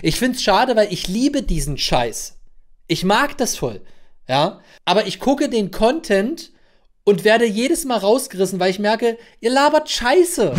Ich finde es schade, weil ich liebe diesen Scheiß. Ich mag das voll. Ja. Aber ich gucke den Content und werde jedes Mal rausgerissen, weil ich merke, ihr labert Scheiße.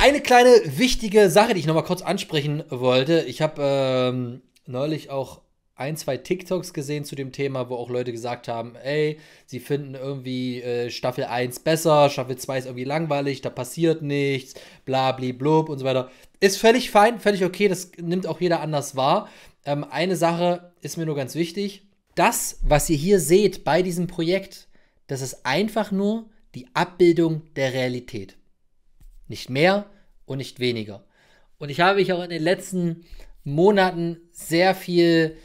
Eine kleine wichtige Sache, die ich nochmal kurz ansprechen wollte. Ich habe ähm, neulich auch ein, zwei TikToks gesehen zu dem Thema, wo auch Leute gesagt haben, ey, sie finden irgendwie äh, Staffel 1 besser, Staffel 2 ist irgendwie langweilig, da passiert nichts, bla blub und so weiter. Ist völlig fein, völlig okay, das nimmt auch jeder anders wahr. Ähm, eine Sache ist mir nur ganz wichtig. Das, was ihr hier seht bei diesem Projekt, das ist einfach nur die Abbildung der Realität. Nicht mehr und nicht weniger. Und ich habe mich auch in den letzten Monaten sehr viel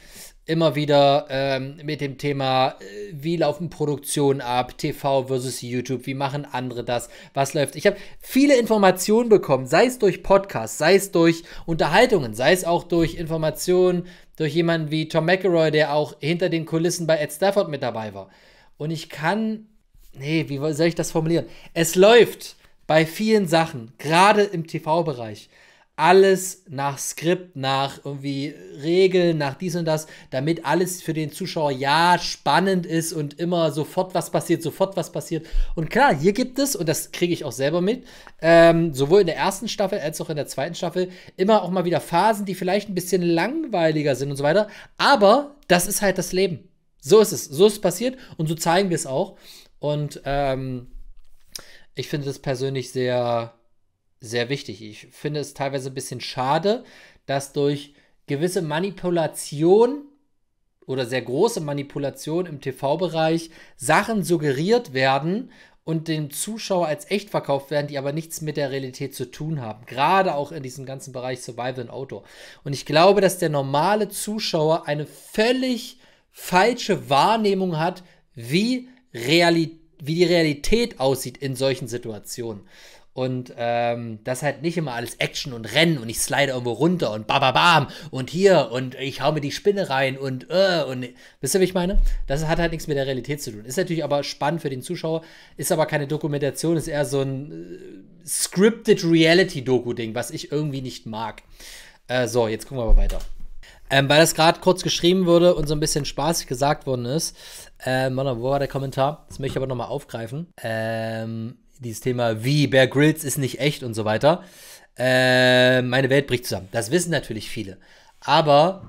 immer wieder ähm, mit dem Thema, äh, wie laufen Produktionen ab, TV versus YouTube, wie machen andere das, was läuft. Ich habe viele Informationen bekommen, sei es durch Podcasts, sei es durch Unterhaltungen, sei es auch durch Informationen durch jemanden wie Tom McElroy, der auch hinter den Kulissen bei Ed Stafford mit dabei war. Und ich kann, nee, wie soll ich das formulieren? Es läuft bei vielen Sachen, gerade im TV-Bereich, alles nach Skript, nach irgendwie Regeln, nach dies und das, damit alles für den Zuschauer ja spannend ist und immer sofort was passiert, sofort was passiert. Und klar, hier gibt es, und das kriege ich auch selber mit, ähm, sowohl in der ersten Staffel als auch in der zweiten Staffel, immer auch mal wieder Phasen, die vielleicht ein bisschen langweiliger sind und so weiter. Aber das ist halt das Leben. So ist es. So ist es passiert und so zeigen wir es auch. Und ähm, ich finde das persönlich sehr sehr wichtig. Ich finde es teilweise ein bisschen schade, dass durch gewisse Manipulation oder sehr große Manipulation im TV-Bereich Sachen suggeriert werden und dem Zuschauer als echt verkauft werden, die aber nichts mit der Realität zu tun haben. Gerade auch in diesem ganzen Bereich Survival and Outdoor. Und ich glaube, dass der normale Zuschauer eine völlig falsche Wahrnehmung hat, wie, Reali wie die Realität aussieht in solchen Situationen. Und ähm, das halt nicht immer alles Action und Rennen und ich slide irgendwo runter und bababam und hier und ich hau mir die Spinne rein und äh, und wisst ihr, wie ich meine? Das hat halt nichts mit der Realität zu tun. Ist natürlich aber spannend für den Zuschauer, ist aber keine Dokumentation, ist eher so ein äh, scripted Reality-Doku-Ding, was ich irgendwie nicht mag. Äh, so, jetzt gucken wir aber weiter. Ähm, weil das gerade kurz geschrieben wurde und so ein bisschen spaßig gesagt worden ist. Ähm, wo war der Kommentar? Das möchte ich aber nochmal aufgreifen. Ähm, dieses Thema wie Bear Grylls ist nicht echt und so weiter. Äh, meine Welt bricht zusammen. Das wissen natürlich viele. Aber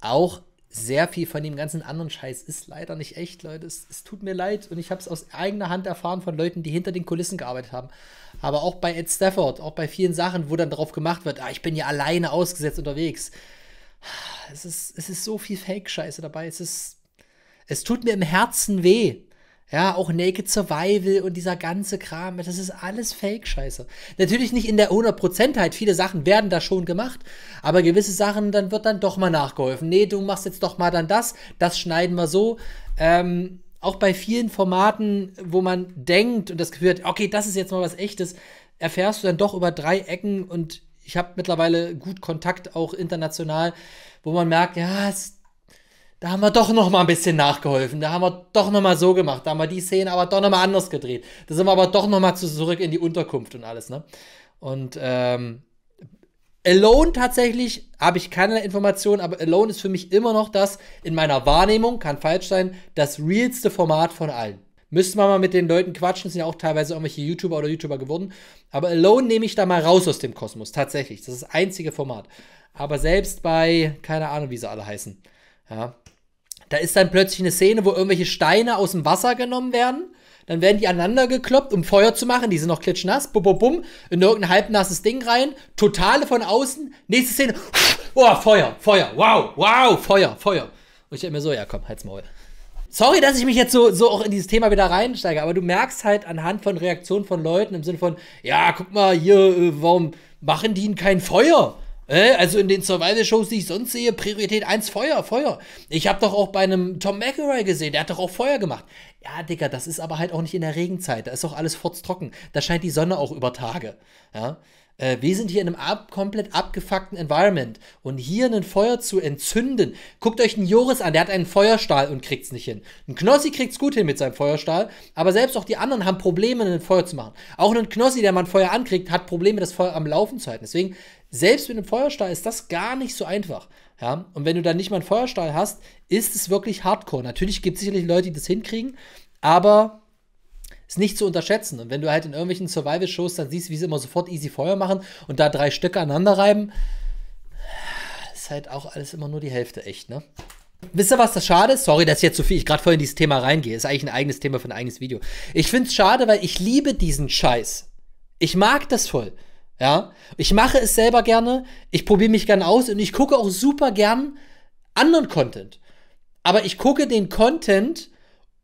auch sehr viel von dem ganzen anderen Scheiß ist leider nicht echt, Leute. Es, es tut mir leid und ich habe es aus eigener Hand erfahren von Leuten, die hinter den Kulissen gearbeitet haben. Aber auch bei Ed Stafford, auch bei vielen Sachen, wo dann drauf gemacht wird, ah, ich bin ja alleine ausgesetzt unterwegs. Es ist, es ist so viel Fake-Scheiße dabei. Es ist, es tut mir im Herzen weh, ja, auch Naked Survival und dieser ganze Kram, das ist alles Fake-Scheiße. Natürlich nicht in der 100 100%heit, viele Sachen werden da schon gemacht, aber gewisse Sachen, dann wird dann doch mal nachgeholfen. Nee, du machst jetzt doch mal dann das, das schneiden wir so. Ähm, auch bei vielen Formaten, wo man denkt und das Gefühl hat, okay, das ist jetzt mal was Echtes, erfährst du dann doch über drei Ecken und ich habe mittlerweile gut Kontakt auch international, wo man merkt, ja, es da haben wir doch noch mal ein bisschen nachgeholfen, da haben wir doch noch mal so gemacht, da haben wir die Szene aber doch noch mal anders gedreht, da sind wir aber doch noch mal zurück in die Unterkunft und alles, ne? Und ähm, Alone tatsächlich habe ich keine Informationen, aber Alone ist für mich immer noch das, in meiner Wahrnehmung, kann falsch sein, das realste Format von allen. Müsste man mal mit den Leuten quatschen, sind ja auch teilweise irgendwelche YouTuber oder YouTuber geworden. Aber Alone nehme ich da mal raus aus dem Kosmos, tatsächlich. Das ist das einzige Format. Aber selbst bei, keine Ahnung, wie sie alle heißen. Ja, da ist dann plötzlich eine Szene, wo irgendwelche Steine aus dem Wasser genommen werden. Dann werden die aneinander gekloppt, um Feuer zu machen. Die sind noch klitschnass. Bum, bum, bum. In irgendein halbnasses Ding rein. Totale von außen. Nächste Szene. Oh, Feuer, Feuer. Wow, wow, Feuer, Feuer. Und ich denke mir so, ja komm, halt's Maul. Sorry, dass ich mich jetzt so, so auch in dieses Thema wieder reinsteige, aber du merkst halt anhand von Reaktionen von Leuten im Sinne von, ja, guck mal, hier, äh, warum machen die denn kein Feuer? Äh, also in den Survival-Shows, die ich sonst sehe, Priorität 1 Feuer, Feuer. Ich habe doch auch bei einem Tom McElroy gesehen, der hat doch auch Feuer gemacht. Ja, Digga, das ist aber halt auch nicht in der Regenzeit. Da ist doch alles furztrocken. Da scheint die Sonne auch über Tage. Ja. Äh, wir sind hier in einem ab komplett abgefuckten Environment. Und hier ein Feuer zu entzünden. Guckt euch einen Joris an, der hat einen Feuerstahl und kriegt's nicht hin. Ein Knossi kriegt's gut hin mit seinem Feuerstahl, aber selbst auch die anderen haben Probleme, ein Feuer zu machen. Auch ein Knossi, der man Feuer ankriegt, hat Probleme, das Feuer am Laufen zu halten. Deswegen, selbst mit einem Feuerstahl ist das gar nicht so einfach. Ja? Und wenn du dann nicht mal einen Feuerstahl hast, ist es wirklich hardcore. Natürlich gibt es sicherlich Leute, die das hinkriegen, aber ist nicht zu unterschätzen. Und wenn du halt in irgendwelchen Survival-Shows dann siehst, wie sie immer sofort easy Feuer machen und da drei Stöcke aneinander reiben, ist halt auch alles immer nur die Hälfte echt, ne? Wisst ihr, was das schade ist? Sorry, dass ich jetzt so viel, ich gerade voll in dieses Thema reingehe. Ist eigentlich ein eigenes Thema für ein eigenes Video. Ich find's schade, weil ich liebe diesen Scheiß. Ich mag das voll. Ja, ich mache es selber gerne, ich probiere mich gern aus und ich gucke auch super gern anderen Content. Aber ich gucke den Content,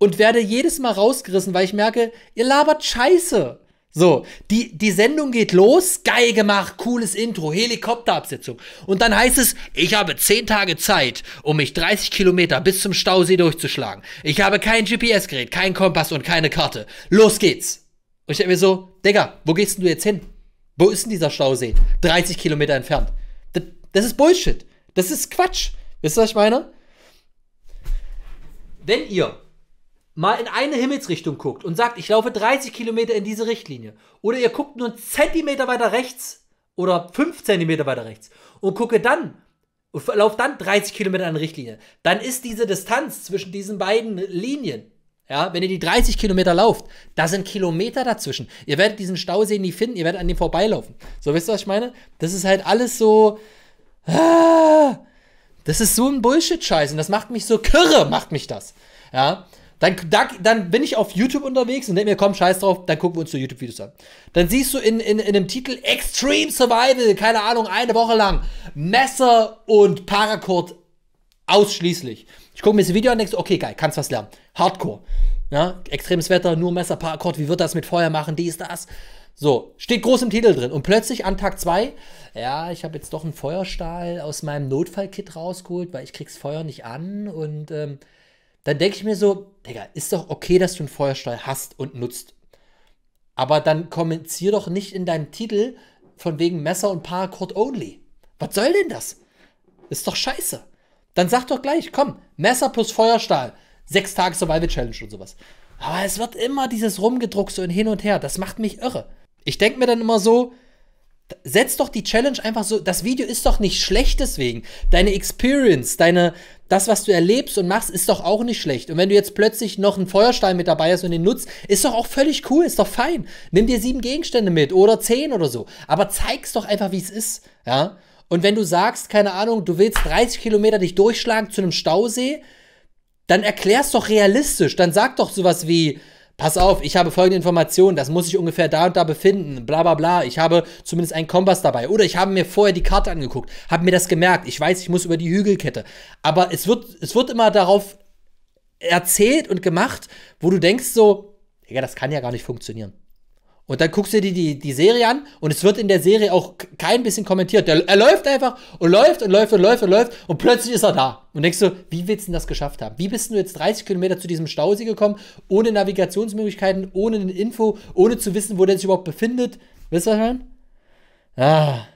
und werde jedes Mal rausgerissen, weil ich merke, ihr labert Scheiße. So, die, die Sendung geht los, geil gemacht, cooles Intro, Helikopterabsetzung. Und dann heißt es, ich habe 10 Tage Zeit, um mich 30 Kilometer bis zum Stausee durchzuschlagen. Ich habe kein GPS-Gerät, kein Kompass und keine Karte. Los geht's. Und ich denke mir so, Digga, wo gehst denn du jetzt hin? Wo ist denn dieser Stausee? 30 Kilometer entfernt. Das, das ist Bullshit. Das ist Quatsch. Wisst ihr, was ich meine? Wenn ihr mal in eine Himmelsrichtung guckt und sagt, ich laufe 30 Kilometer in diese Richtlinie, oder ihr guckt nur einen Zentimeter weiter rechts oder fünf Zentimeter weiter rechts und gucke dann und lauft dann 30 Kilometer an Richtlinie, dann ist diese Distanz zwischen diesen beiden Linien, ja, wenn ihr die 30 Kilometer lauft, da sind Kilometer dazwischen. Ihr werdet diesen Stausee nie finden, ihr werdet an dem vorbeilaufen. So, wisst ihr, was ich meine? Das ist halt alles so. Ah, das ist so ein Bullshit-Scheiß und das macht mich so kirre, macht mich das. Ja, dann, dann, bin ich auf YouTube unterwegs und denke mir, komm, scheiß drauf, dann gucken wir uns so YouTube-Videos an. Dann siehst du in, in, in einem Titel Extreme Survival, keine Ahnung, eine Woche lang, Messer und Paracord ausschließlich. Ich gucke mir das Video an und denke okay, geil, kannst was lernen. Hardcore. Ja, extremes Wetter, nur Messer, Paracord, wie wird das mit Feuer machen, dies, das. So, steht groß im Titel drin. Und plötzlich an Tag 2, ja, ich habe jetzt doch einen Feuerstahl aus meinem Notfallkit rausgeholt, weil ich krieg's Feuer nicht an und ähm, dann denke ich mir so, Digga, ist doch okay, dass du einen Feuerstahl hast und nutzt. Aber dann kommentier doch nicht in deinem Titel von wegen Messer und Paracord only. Was soll denn das? Ist doch scheiße. Dann sag doch gleich, komm, Messer plus Feuerstahl. Sechs Tage Survival Challenge und sowas. Aber es wird immer dieses Rumgedruck so hin und her. Das macht mich irre. Ich denke mir dann immer so, setz doch die Challenge einfach so, das Video ist doch nicht schlecht deswegen. Deine Experience, deine, das, was du erlebst und machst, ist doch auch nicht schlecht. Und wenn du jetzt plötzlich noch einen Feuerstein mit dabei hast und den nutzt, ist doch auch völlig cool, ist doch fein. Nimm dir sieben Gegenstände mit oder zehn oder so. Aber zeig's doch einfach, wie es ist, ja. Und wenn du sagst, keine Ahnung, du willst 30 Kilometer dich durchschlagen zu einem Stausee, dann erklär's doch realistisch. Dann sag doch sowas wie, Pass auf, ich habe folgende Informationen, das muss ich ungefähr da und da befinden, bla bla bla. Ich habe zumindest einen Kompass dabei. Oder ich habe mir vorher die Karte angeguckt, habe mir das gemerkt. Ich weiß, ich muss über die Hügelkette. Aber es wird, es wird immer darauf erzählt und gemacht, wo du denkst so, ja, das kann ja gar nicht funktionieren. Und dann guckst du dir die, die Serie an und es wird in der Serie auch kein bisschen kommentiert. Der, er läuft einfach und läuft und läuft und läuft und läuft und plötzlich ist er da. Und denkst du, wie willst du denn das geschafft haben? Wie bist du jetzt 30 Kilometer zu diesem Stausee gekommen, ohne Navigationsmöglichkeiten, ohne eine Info, ohne zu wissen, wo der sich überhaupt befindet? Wisst ihr was ich meine? Ah.